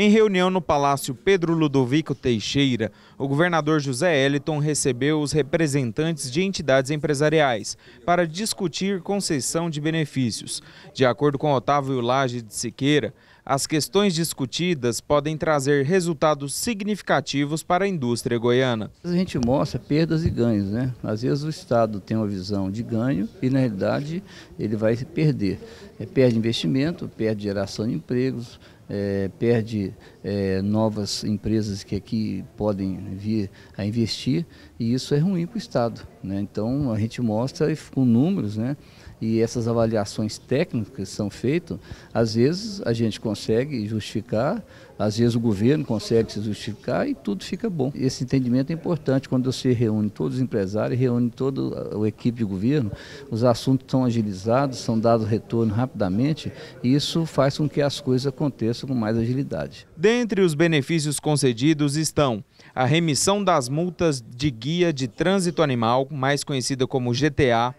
Em reunião no Palácio Pedro Ludovico Teixeira, o governador José Eliton recebeu os representantes de entidades empresariais para discutir concessão de benefícios. De acordo com Otávio Lage de Siqueira, as questões discutidas podem trazer resultados significativos para a indústria goiana. A gente mostra perdas e ganhos, né? Às vezes o Estado tem uma visão de ganho e, na realidade, ele vai perder. É, perde investimento, perde geração de empregos, é, perde é, novas empresas que aqui podem vir a investir e isso é ruim para o Estado. Né? Então a gente mostra com números né? e essas avaliações técnicas que são feitas, às vezes a gente consegue justificar às vezes o governo consegue se justificar e tudo fica bom. Esse entendimento é importante quando você reúne todos os empresários, reúne toda a equipe de governo, os assuntos são agilizados, são dados retorno rapidamente e isso faz com que as coisas aconteçam com mais agilidade. Dentre os benefícios concedidos estão a remissão das multas de guia de trânsito animal, mais conhecida como GTA,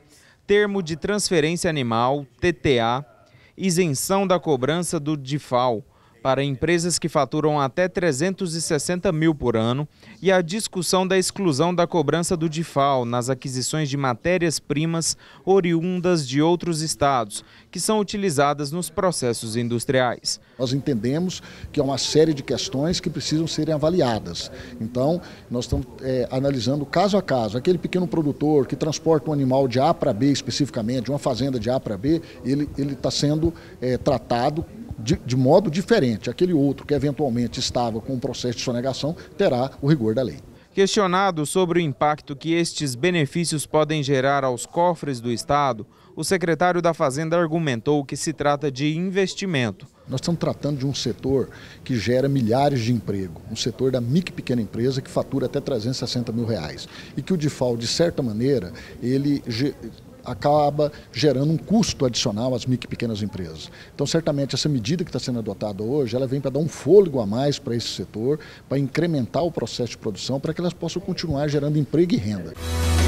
termo de transferência animal, TTA, isenção da cobrança do DIFAL, para empresas que faturam até 360 mil por ano e a discussão da exclusão da cobrança do DIFAL nas aquisições de matérias-primas oriundas de outros estados, que são utilizadas nos processos industriais. Nós entendemos que há uma série de questões que precisam serem avaliadas. Então, nós estamos é, analisando caso a caso. Aquele pequeno produtor que transporta um animal de A para B especificamente, de uma fazenda de A para B, ele está sendo é, tratado de, de modo diferente. Aquele outro que eventualmente estava com o processo de sonegação terá o rigor da lei. Questionado sobre o impacto que estes benefícios podem gerar aos cofres do Estado, o secretário da Fazenda argumentou que se trata de investimento. Nós estamos tratando de um setor que gera milhares de emprego, um setor da MIC pequena empresa que fatura até 360 mil reais e que o DIFAL, de certa maneira, ele acaba gerando um custo adicional às micro e pequenas empresas. Então, certamente, essa medida que está sendo adotada hoje, ela vem para dar um fôlego a mais para esse setor, para incrementar o processo de produção, para que elas possam continuar gerando emprego e renda.